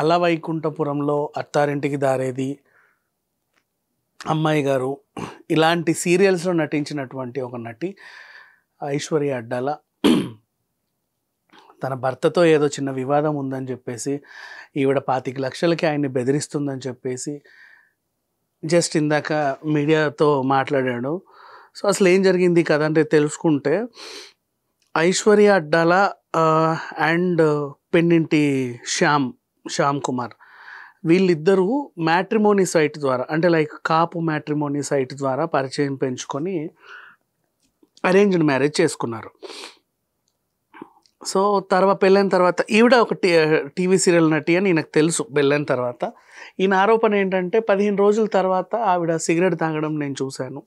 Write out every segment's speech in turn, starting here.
అలవైకుంఠపురంలో అత్తారింటికి దారేది అమ్మాయి గారు ఇలాంటి సీరియల్స్లో నటించినటువంటి ఒక నటి ఐశ్వర్య అడ్డాల తన భర్తతో ఏదో చిన్న వివాదం ఉందని చెప్పేసి ఈవిడ పాతిక లక్షలకి ఆయన్ని బెదిరిస్తుందని చెప్పేసి జస్ట్ ఇందాక మీడియాతో మాట్లాడాడు సో అసలు ఏం జరిగింది కదంటే తెలుసుకుంటే ఐశ్వర్య అడ్డాల అండ్ పెన్నింటి శ్యామ్ శ్యామ్ కుమార్ వీళ్ళిద్దరూ మ్యాట్రిమోనీ సైట్ ద్వారా అంటే లైక్ కాపు మ్యాట్రిమోనీ సైట్ ద్వారా పరిచయం పెంచుకొని అరేంజ్డ్ మ్యారేజ్ చేసుకున్నారు సో తర్వాత పెళ్ళైన తర్వాత ఈవిడ ఒక టీవీ సీరియల్ నటి అని ఈయనకు తెలుసు పెళ్ళైన తర్వాత ఈయన ఆరోపణ ఏంటంటే పదిహేను రోజుల తర్వాత ఆవిడ సిగరెట్ తాగడం నేను చూశాను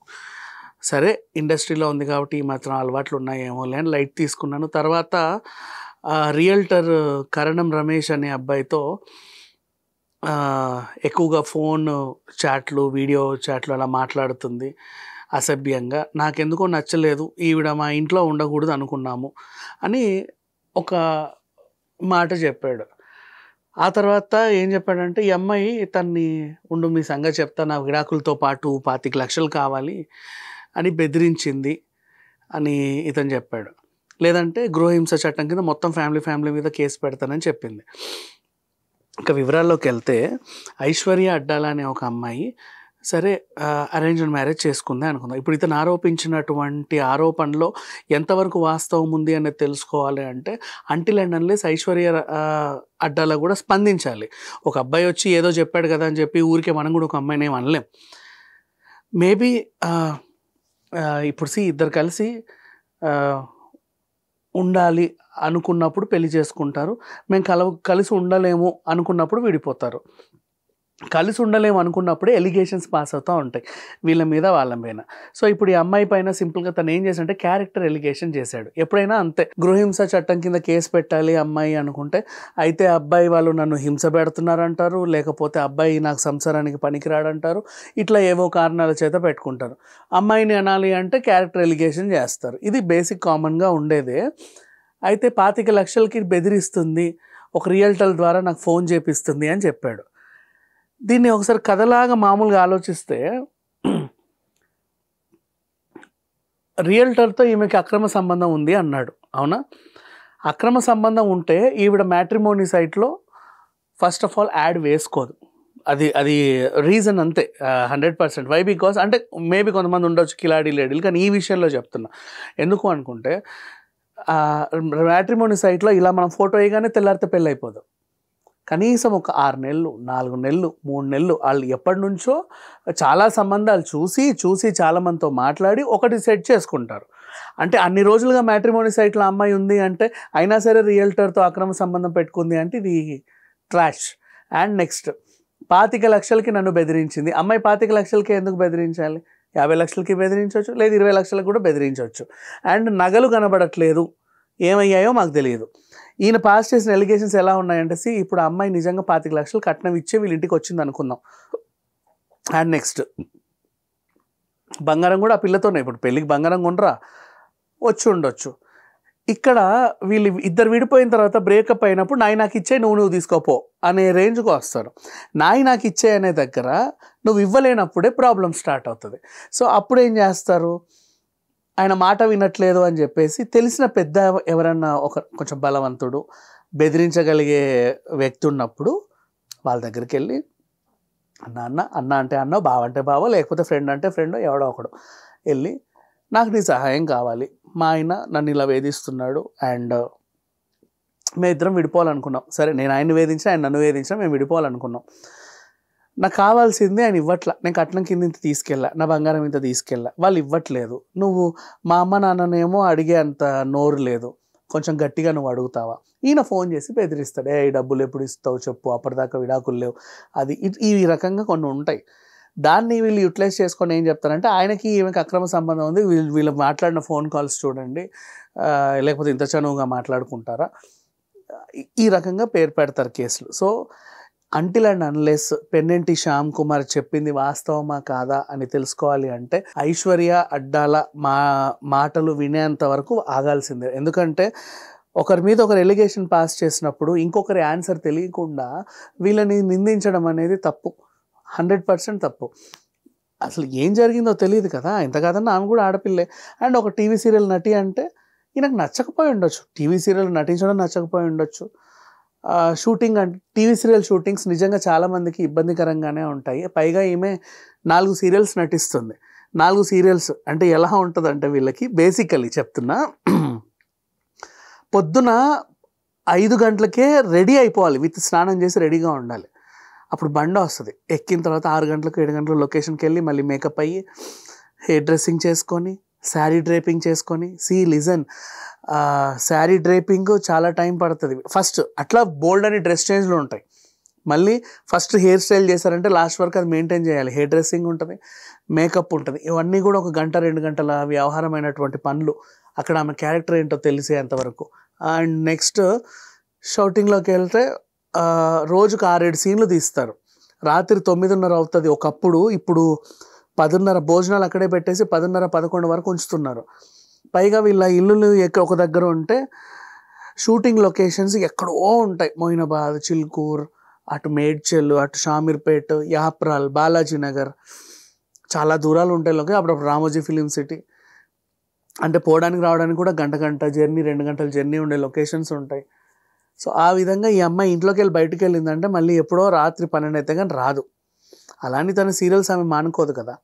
సరే ఇండస్ట్రీలో ఉంది కాబట్టి ఈ మాత్రం అలవాట్లు ఉన్నాయేమో లేని లైట్ తీసుకున్నాను తర్వాత ఆ రియల్టర్ కరణం రమేష్ అనే అబ్బాయితో ఎక్కువగా ఫోన్ చాట్లు వీడియో చాట్లు అలా మాట్లాడుతుంది అసభ్యంగా నాకెందుకో నచ్చలేదు ఈవిడ మా ఇంట్లో ఉండకూడదు అనుకున్నాము అని ఒక మాట చెప్పాడు ఆ తర్వాత ఏం చెప్పాడంటే ఈ అమ్మాయి తన్ని ఉండు మీ సంగతి చెప్తా నా విడాకులతో పాటు పాతిక లక్షలు కావాలి అని బెదిరించింది అని ఇతను చెప్పాడు లేదంటే గృహహింస చట్టం కింద మొత్తం ఫ్యామిలీ ఫ్యామిలీ మీద కేసు పెడతానని చెప్పింది ఇంకా వివరాల్లోకి వెళ్తే ఐశ్వర్య అడ్డాల అనే ఒక అమ్మాయి సరే అరేంజ్డ్ మ్యారేజ్ చేసుకుందా అనుకుందాం ఇప్పుడు ఇతను ఆరోపించినటువంటి ఆరోపణలో ఎంతవరకు వాస్తవం ఉంది అనేది తెలుసుకోవాలి అంటే అంటిల్ అండ్ అన్లెస్ ఐశ్వర్య అడ్డాలో కూడా స్పందించాలి ఒక అబ్బాయి వచ్చి ఏదో చెప్పాడు కదా అని చెప్పి ఊరికే మనం కూడా ఒక అమ్మాయిని ఏం అనలేం మేబీ ఇప్పుడు సి ఇద్దరు కలిసి ఉండాలి అనుకున్నప్పుడు పెళ్లి చేసుకుంటారు మేము కల కలిసి ఉండలేము అనుకున్నప్పుడు విడిపోతారు కలిసి ఉండలేము అనుకున్నప్పుడే ఎలిగేషన్స్ పాస్ అవుతూ ఉంటాయి వీళ్ళ మీద వాళ్ళ మీద సో ఇప్పుడు ఈ అమ్మాయి పైన సింపుల్గా తను ఏం చేశాడంటే క్యారెక్టర్ ఎలిగేషన్ చేశాడు ఎప్పుడైనా అంతే గృహహింస చట్టం కింద కేసు పెట్టాలి అమ్మాయి అనుకుంటే అయితే అబ్బాయి వాళ్ళు నన్ను హింస పెడుతున్నారంటారు లేకపోతే అబ్బాయి నాకు సంసారానికి పనికిరాడంటారు ఇట్లా ఏవో కారణాల చేత పెట్టుకుంటారు అమ్మాయిని అనాలి అంటే క్యారెక్టర్ ఎలిగేషన్ చేస్తారు ఇది బేసిక్ కామన్గా ఉండేదే అయితే పాతిక లక్షలకి బెదిరిస్తుంది ఒక రియల్టర్ ద్వారా నాకు ఫోన్ చేపిస్తుంది అని చెప్పాడు దీన్ని ఒకసారి కథలాగా మామూలుగా ఆలోచిస్తే రియల్టర్తో ఈమెకి అక్రమ సంబంధం ఉంది అన్నాడు అవునా అక్రమ సంబంధం ఉంటే ఈవిడ మ్యాట్రిమోనీ సైట్లో ఫస్ట్ ఆఫ్ ఆల్ యాడ్ వేసుకోదు అది అది రీజన్ అంతే హండ్రెడ్ పర్సెంట్ వై బికాస్ అంటే మేబీ కొంతమంది ఉండొచ్చు కిలాడీ లేడీలు కానీ ఈ విషయంలో చెప్తున్నా ఎందుకు అనుకుంటే మ్యాట్రిమోనీ సైట్లో ఇలా మనం ఫోటో వేయగానే తెల్లారితే పెళ్ళి అయిపోదు కనీసం ఒక ఆరు నెలలు నాలుగు నెలలు మూడు నెలలు వాళ్ళు ఎప్పటి నుంచో చాలా సంబంధాలు చూసి చూసి చాలామందితో మాట్లాడి ఒకటి సెట్ చేసుకుంటారు అంటే అన్ని రోజులుగా మ్యాట్రిమోని సైట్లో అమ్మాయి ఉంది అంటే అయినా సరే రియల్టర్తో అక్రమ సంబంధం పెట్టుకుంది అంటే ఇది ట్రాష్ అండ్ నెక్స్ట్ పాతిక లక్షలకి నన్ను బెదిరించింది అమ్మాయి పాతిక లక్షలకి ఎందుకు బెదిరించాలి యాభై లక్షలకి బెదిరించవచ్చు లేదా ఇరవై లక్షలకు కూడా బెదిరించవచ్చు అండ్ నగలు కనబడట్లేదు ఏమయ్యాయో మాకు తెలియదు ఈయన పాస్ చేసిన ఎలిగేషన్స్ ఎలా ఉన్నాయంటే సి ఇప్పుడు అమ్మాయి నిజంగా పాతిక లక్షలు కట్నం ఇచ్చే వీళ్ళింటికి ఇంటికి వచ్చింది అనుకుందాం అండ్ నెక్స్ట్ బంగారం కూడా ఆ పిల్లతోనే ఇప్పుడు పెళ్ళికి బంగారం కొండరా వచ్చి ఉండొచ్చు ఇక్కడ వీళ్ళు ఇద్దరు విడిపోయిన తర్వాత బ్రేకప్ అయినప్పుడు నాయి నాకు ఇచ్చే నువ్వు నువ్వు తీసుకోపో అనే రేంజ్కి వస్తారు నాయి నాకు ఇచ్చే అనే దగ్గర నువ్వు ఇవ్వలేనప్పుడే ప్రాబ్లం స్టార్ట్ అవుతుంది సో అప్పుడు ఏం చేస్తారు ఆయన మాట వినట్లేదు అని చెప్పేసి తెలిసిన పెద్ద ఎవరన్నా ఒక కొంచెం బలవంతుడు బెదిరించగలిగే వ్యక్తి ఉన్నప్పుడు వాళ్ళ దగ్గరికి వెళ్ళి అన్న అన్న అన్న అంటే అన్న బావ అంటే బావ లేకపోతే ఫ్రెండ్ అంటే ఫ్రెండ్ ఎవడో ఒకడు వెళ్ళి నాకు నీ సహాయం కావాలి మా ఆయన నన్ను ఇలా వేధిస్తున్నాడు అండ్ మేము ఇద్దరం విడిపోవాలనుకున్నాం సరే నేను ఆయన్ని వేధించిన ఆయన నన్ను వేధించిన మేము విడిపోవాలనుకున్నాం నాకు కావాల్సింది ఆయన ఇవ్వట్ల నేను కట్నం కింద ఇంత తీసుకెళ్ళా నా బంగారం ఇంత తీసుకెళ్ళా వాళ్ళు ఇవ్వట్లేదు నువ్వు మా అమ్మ నాన్ననేమో అడిగే అంత నోరు లేదు కొంచెం గట్టిగా నువ్వు అడుగుతావా ఈయన ఫోన్ చేసి బెదిరిస్తాడు ఏ డబ్బులు ఎప్పుడు ఇస్తావు చెప్పు అప్పటిదాకా విడాకులు లేవు అది ఈ రకంగా కొన్ని ఉంటాయి దాన్ని వీళ్ళు యూటిలైజ్ చేసుకొని ఏం చెప్తారంటే ఆయనకి ఈమెకి అక్రమ సంబంధం ఉంది వీళ్ళు వీళ్ళు మాట్లాడిన ఫోన్ కాల్స్ చూడండి లేకపోతే ఇంత చనువుగా మాట్లాడుకుంటారా ఈ రకంగా పేరు పెడతారు కేసులు so until and unless Pennenti Shyam Kumar చెప్పింది వాస్తవమా కాదా అని తెలుసుకోవాలి అంటే ఐశ్వర్య అడ్డాల మా మాటలు వినేంత వరకు ఆగాల్సిందే ఎందుకంటే ఒకరి మీద ఒకరు ఎలిగేషన్ పాస్ చేసినప్పుడు ఇంకొకరి ఆన్సర్ తెలియకుండా వీళ్ళని నిందించడం అనేది తప్పు హండ్రెడ్ పర్సెంట్ తప్పు అసలు ఏం జరిగిందో తెలియదు కదా ఇంత కాదన్న ఆమె కూడా ఆడపిల్లే అండ్ ఒక టీవీ సీరియల్ నటి అంటే ఈయనకు నచ్చకపోయి ఉండొచ్చు టీవీ సీరియల్ నటించడం నచ్చకపోయి ఉండొచ్చు షూటింగ్ అంటే టీవీ సీరియల్ షూటింగ్స్ నిజంగా చాలామందికి ఇబ్బందికరంగానే ఉంటాయి పైగా ఈమె నాలుగు సీరియల్స్ నటిస్తుంది నాలుగు సీరియల్స్ అంటే ఎలా ఉంటుందంటే వీళ్ళకి బేసికలీ చెప్తున్నా పొద్దున ఐదు గంటలకే రెడీ అయిపోవాలి విత్ స్నానం చేసి రెడీగా ఉండాలి అప్పుడు బండ వస్తుంది ఎక్కిన తర్వాత ఆరు గంటలకు ఏడు గంటలకు లొకేషన్కి వెళ్ళి మళ్ళీ మేకప్ అయ్యి హెయిర్ డ్రెస్సింగ్ చేసుకొని శారీ డ్రేపింగ్ చేసుకొని సీ లిజన్ శారీ డ్రేపింగ్ చాలా టైం పడుతుంది ఫస్ట్ అట్లా బోల్డ్ అని డ్రెస్ చేంజ్లు ఉంటాయి మళ్ళీ ఫస్ట్ హెయిర్ స్టైల్ చేశారంటే లాస్ట్ వరకు అది మెయింటైన్ చేయాలి హెయిర్ డ్రెస్సింగ్ ఉంటుంది మేకప్ ఉంటుంది ఇవన్నీ కూడా ఒక గంట రెండు గంటల వ్యవహారమైనటువంటి పనులు అక్కడ ఆమె క్యారెక్టర్ ఏంటో తెలిసే అంతవరకు అండ్ నెక్స్ట్ షౌటింగ్లోకి వెళ్తే రోజుకు ఆరేడు సీన్లు తీస్తారు రాత్రి తొమ్మిదిన్నర అవుతుంది ఒకప్పుడు ఇప్పుడు పదిన్నర భోజనాలు అక్కడే పెట్టేసి పదిన్నర పదకొండు వరకు ఉంచుతున్నారు పైగా వీళ్ళ ఇల్లులు ఎక్కడ ఒక దగ్గర ఉంటే షూటింగ్ లొకేషన్స్ ఎక్కడో ఉంటాయి మోయినాబాద్ చిల్కూర్ అటు మేడ్చెల్ అటు షామీర్పేట్ యాప్రాల్ బాలాజీ నగర్ చాలా దూరాలు ఉంటాయి లోకే అప్పుడు రామోజీ ఫిలిం సిటీ అంటే పోవడానికి రావడానికి కూడా గంట గంట జర్నీ రెండు గంటల జర్నీ ఉండే లొకేషన్స్ ఉంటాయి సో ఆ విధంగా ఈ అమ్మాయి ఇంట్లోకి వెళ్ళి బయటకు వెళ్ళిందంటే మళ్ళీ ఎప్పుడో రాత్రి పన్నెండు అయితే కానీ రాదు అలానే తన సీరియల్స్ ఆమె మానుకోదు కదా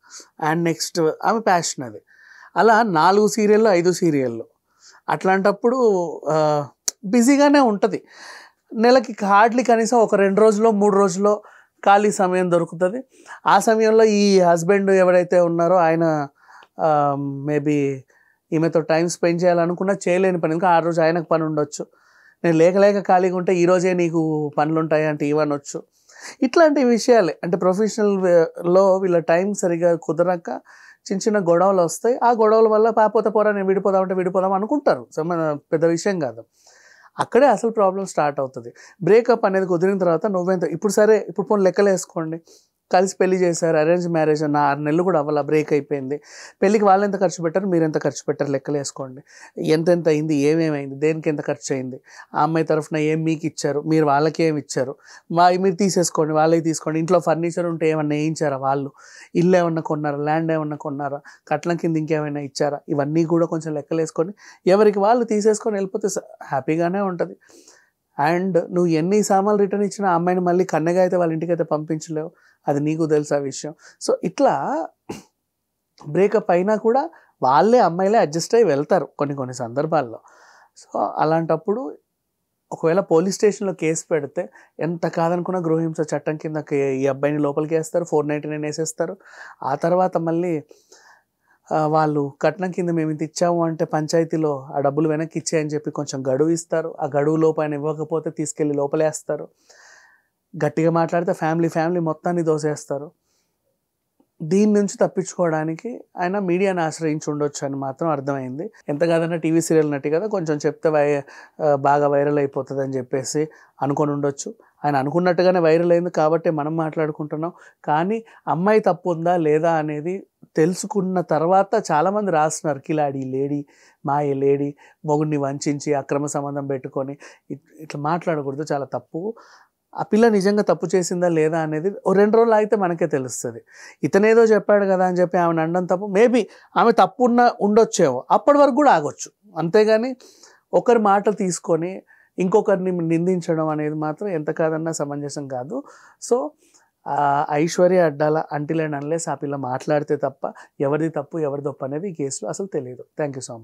అండ్ నెక్స్ట్ ఆమె ప్యాషన్ అది అలా నాలుగు సీరియల్లో ఐదు సీరియల్లో అట్లాంటప్పుడు బిజీగానే ఉంటుంది నెలకి హార్డ్లీ కనీసం ఒక రెండు రోజుల్లో మూడు రోజుల్లో ఖాళీ సమయం దొరుకుతుంది ఆ సమయంలో ఈ హస్బెండ్ ఎవరైతే ఉన్నారో ఆయన మేబీ ఈమెతో టైం స్పెండ్ చేయాలనుకున్నా చేయలేని పని ఇంకా ఆ రోజు ఆయనకు పని ఉండొచ్చు నేను లేక లేక ఖాళీగా ఉంటే ఈరోజే నీకు పనులు ఉంటాయి అంటే ఇవ్వనొచ్చు ఇట్లాంటి విషయాలే అంటే ప్రొఫెషనల్లో వీళ్ళ టైం సరిగా కుదరక చిన్న చిన్న గొడవలు వస్తాయి ఆ గొడవల వల్ల పాపోతే పోరా నేను విడిపోదాం అంటే విడిపోదాం అనుకుంటారు పెద్ద విషయం కాదు అక్కడే అసలు ప్రాబ్లం స్టార్ట్ అవుతుంది బ్రేకప్ అనేది కుదిరిన తర్వాత నువ్వెంత ఇప్పుడు సరే ఇప్పుడు పోనీ లెక్కలు వేసుకోండి కలిసి పెళ్లి చేశారు అరేంజ్ మ్యారేజ్ అన్న ఆరు నెలలు కూడా అవ్వాలి బ్రేక్ అయిపోయింది పెళ్ళికి వాళ్ళు ఎంత ఖర్చు పెట్టారు మీరు ఎంత ఖర్చు పెట్టారు లెక్కలు వేసుకోండి ఎంతెంత అయింది ఏమేమైంది దేనికి ఎంత ఖర్చు అయింది ఆ అమ్మాయి తరఫున ఏం మీకు ఇచ్చారు మీరు వాళ్ళకి ఏమి ఇచ్చారు మా మీరు తీసేసుకోండి వాళ్ళకి తీసుకోండి ఇంట్లో ఫర్నిచర్ ఉంటే ఏమన్నా వేయించారా వాళ్ళు ఇల్లు ఏమన్నా కొన్నారా ల్యాండ్ ఏమన్నా కొన్నారా కట్లం కింద ఇంకేమైనా ఇచ్చారా ఇవన్నీ కూడా కొంచెం లెక్కలు వేసుకొని ఎవరికి వాళ్ళు తీసేసుకొని వెళ్ళిపోతే హ్యాపీగానే ఉంటుంది అండ్ నువ్వు ఎన్ని సామాన్లు రిటర్న్ ఇచ్చినా అమ్మాయిని మళ్ళీ కన్నగా అయితే వాళ్ళ ఇంటికి అయితే పంపించలేవు అది నీకు తెలుసు ఆ విషయం సో ఇట్లా బ్రేకప్ అయినా కూడా వాళ్ళే అమ్మాయిలే అడ్జస్ట్ అయ్యి వెళ్తారు కొన్ని కొన్ని సందర్భాల్లో సో అలాంటప్పుడు ఒకవేళ పోలీస్ స్టేషన్లో కేసు పెడితే ఎంత కాదనుకున్న గృహహింస చట్టం కింద ఈ అబ్బాయిని లోపలికి వేస్తారు ఫోర్ నైంటీ నైన్ వేసేస్తారు ఆ తర్వాత మళ్ళీ వాళ్ళు కట్నం కింద మేము ఇంత ఇచ్చాము అంటే పంచాయతీలో ఆ డబ్బులు వెనక్కి ఇచ్చాయని చెప్పి కొంచెం గడువు ఇస్తారు ఆ గడువు లోపైన ఇవ్వకపోతే తీసుకెళ్ళి లోపలేస్తారు గట్టిగా మాట్లాడితే ఫ్యామిలీ ఫ్యామిలీ మొత్తాన్ని దోసేస్తారు దీని నుంచి తప్పించుకోవడానికి ఆయన మీడియాను ఆశ్రయించి ఉండొచ్చు అని మాత్రం అర్థమైంది ఎంత కాదన్నా టీవీ సీరియల్ నటి కదా కొంచెం చెప్తే వై బాగా వైరల్ అయిపోతుంది అని చెప్పేసి అనుకొని ఉండొచ్చు ఆయన అనుకున్నట్టుగానే వైరల్ అయింది కాబట్టి మనం మాట్లాడుకుంటున్నాం కానీ అమ్మాయి తప్పు ఉందా లేదా అనేది తెలుసుకున్న తర్వాత చాలామంది రాస్తున్నారు కిలాడీ లేడీ మాయ లేడీ మొగుడిని వంచి అక్రమ సంబంధం పెట్టుకొని ఇట్లా మాట్లాడకూడదు చాలా తప్పు ఆ పిల్ల నిజంగా తప్పు చేసిందా లేదా అనేది ఓ రెండు రోజులు అయితే మనకే తెలుస్తుంది ఇతనేదో చెప్పాడు కదా అని చెప్పి ఆమెను అండం తప్పు మేబీ ఆమె తప్పు ఉన్న అప్పటి వరకు కూడా ఆగొచ్చు అంతేగాని ఒకరి మాట తీసుకొని ఇంకొకరిని నిందించడం అనేది మాత్రం ఎంత కాదన్నా సమంజసం కాదు so Aishwarya Addala until and unless ఆ పిల్ల మాట్లాడితే తప్ప ఎవరిది తప్పు ఎవరిది తప్పు అనేది ఈ కేసులో అసలు తెలియదు థ్యాంక్ యూ సో మచ్